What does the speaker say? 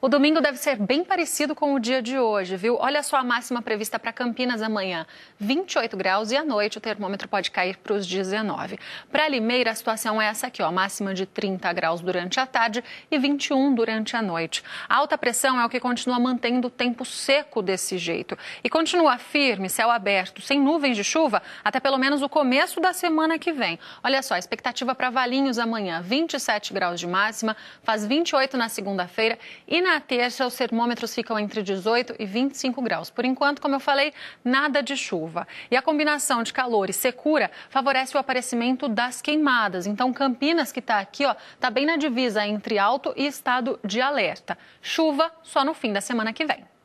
O domingo deve ser bem parecido com o dia de hoje, viu? Olha só a máxima prevista para Campinas amanhã: 28 graus e à noite o termômetro pode cair para os 19. Para Limeira, a situação é essa aqui, ó: máxima de 30 graus durante a tarde e 21 durante a noite. A alta pressão é o que continua mantendo o tempo seco desse jeito. E continua firme, céu aberto, sem nuvens de chuva, até pelo menos o começo da semana que vem. Olha só, a expectativa para Valinhos amanhã: 27 graus de máxima, faz 28 na segunda-feira e na na terça, os termômetros ficam entre 18 e 25 graus. Por enquanto, como eu falei, nada de chuva. E a combinação de calor e secura favorece o aparecimento das queimadas. Então, Campinas, que está aqui, ó, está bem na divisa entre alto e estado de alerta. Chuva só no fim da semana que vem.